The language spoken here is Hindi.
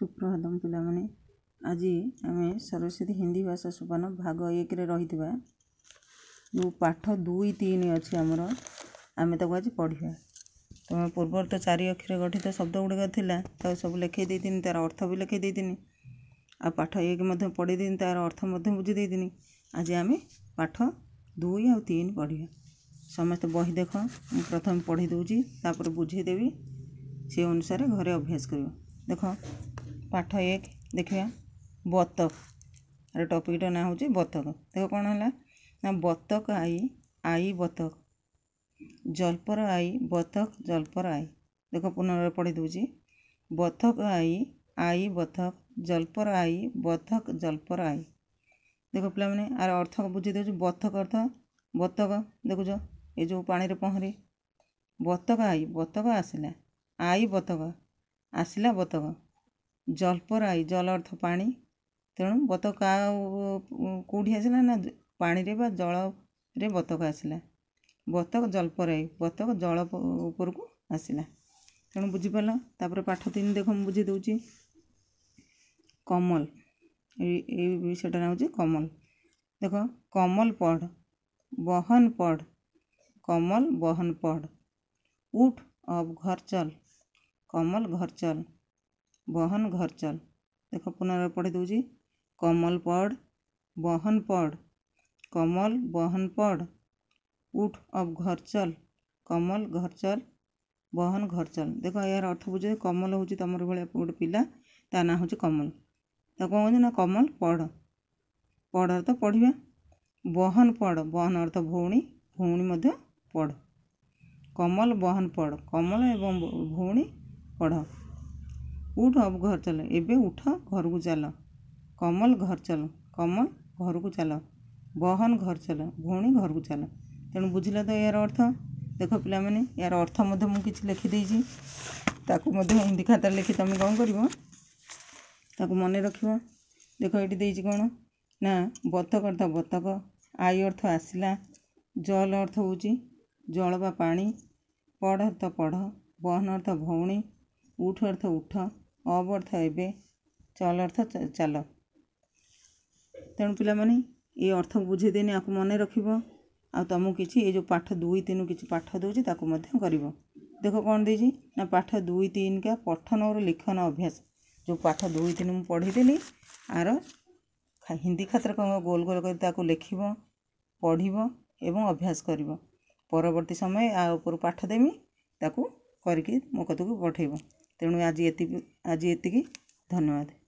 सुप्रभात पाने आज आम सरस्वती हिंदी भाषा सोपान भाग एक रही पाठ दुई तीन अच्छे आमर आम आज पढ़ा तो पूर्व तो चार अक्षर गठित शब्द गुड़ा सब लिखे तार अर्थ भी लिखे आठ एक पढ़े तार अर्थ बुझे आज आम पाठ दुई आन पढ़ा समस्त बही देख प्रथम पढ़ी दूँगी तापर बुझेदेवी से अनुसार घरे अभ्यास कर देख ପାଠ ଏକ ଦେଖିବା ବତକ ଆର ଟପିକ୍ଟା ନାଁ ହେଉଛି ବତକ ଦେଖ କ'ଣ ହେଲା ନା ବତକ ଆଇ ଆଇ ବତକ ଜଳ୍ପର ଆଇ ବତକ ଜଳ୍ପର ଆଇ ଦେଖ ପୁନରାୟ ପଢ଼ି ଦେଉଛି ବତକ ଆଇ ଆଇ ବତକ ଜଳ୍ପର ଆଇ ବତକ ଜଳ୍ପର ଆଇ ଦେଖ ପିଲାମାନେ ଆର ଅର୍ଥ ବୁଝି ଦେଉଛି ବତକ ଅର୍ଥ ବତକ ଦେଖୁଛ ଏ ଯେଉଁ ପାଣିରେ ପହଁରେ ବତକ ଆଇ ବତକ ଆସିଲା ଆଇ ବତକ ଆସିଲା ବତକ ଜଳପରାଇ ଜଳ ଅର୍ଥ ପାଣି ତେଣୁ ବତକା ଆଉ କେଉଁଠି ଆସିଲା ନା ପାଣିରେ ବା ଜଳରେ ବତକ ଆସିଲା ବତକ ଜଳପରାଇ ବତକ ଜଳ ଉପରକୁ ଆସିଲା ତେଣୁ ବୁଝିପାରିଲ ତାପରେ ପାଠ ତିନି ଦେଖ ମୁଁ ବୁଝି ଦେଉଛି କମଲ ଏଇ ବିଷୟଟା ନାଁ ହେଉଛି କମଲ ଦେଖ କମଲ ପଢ଼ ବହନ ପଢ଼ କମଲ ବହନ পড় ଉଠ ଅଫ୍ ঘর চল কমল ঘর চল बहन घरचल देख पुनर पढ़ी दूँ कमल पढ़ बहन पढ़ कमल बहन पढ़ उठ अब चल कमल घरचल बहन घर चल देख यार अर्थ बुझे कमल हूँ तुम भाया गोटे पिला ता ना हूँ कमल तो कौन कहते ना कमल पढ़ पढ़ अर्थ तो पढ़वा बहन पढ़ बहन अर्थ तो भौणी भौणी पढ़ कमल बहन पढ़ कमल एवं भौणी पढ़ उठ अब घर चल एबे उठ घर को चल कमल घर चल कमल घर को चल बहन घर चल भी घर को चल तेणु बुझल तो यार अर्थ देख पाने यार अर्थ मुझे लिखिदेजी ताको हिंदी खाता लिखी तुम कौन कर मन रख देख ये कौन ना बतक अर्थ बतक आय अर्थ आसला जल अर्थ हो जल बा पा पढ़ अर्थ पढ़ बहन अर्थ भौणी उठ अर्थ उठ ଅବର୍ଥ ଏବେ ଚଲ ଅର୍ଥ ଚାଲ ତେଣୁ ପିଲାମାନେ ଏ ଅର୍ଥ ବୁଝେଇଦେନି ଆକୁ ମନେ ରଖିବ ଆଉ ତୁମକୁ କିଛି ଏ ଯେଉଁ ପାଠ ଦୁଇ ତିନି କିଛି ପାଠ ଦେଉଛି ତାକୁ ମଧ୍ୟ କରିବ ଦେଖ କ'ଣ ଦେଇଛି ନା ପାଠ ଦୁଇ ତିନିକା ପଠନରୁ ଲିଖନ ଅଭ୍ୟାସ ଯେଉଁ ପାଠ ଦୁଇ ତିନି ମୁଁ ପଢ଼ିଦେଲି ଆର ହିନ୍ଦୀ ଖାତାରେ କ'ଣ ଗୋଲ ଗୋଲ କରି ତାକୁ ଲେଖିବ ପଢ଼ିବ ଏବଂ ଅଭ୍ୟାସ କରିବ ପରବର୍ତ୍ତୀ ସମୟ ଆ ଉପରୁ ପାଠ ଦେମି ତାକୁ କରିକି ମୋ କତକୁ ପଠେଇବ तेणु आज ये आज ये धन्यवाद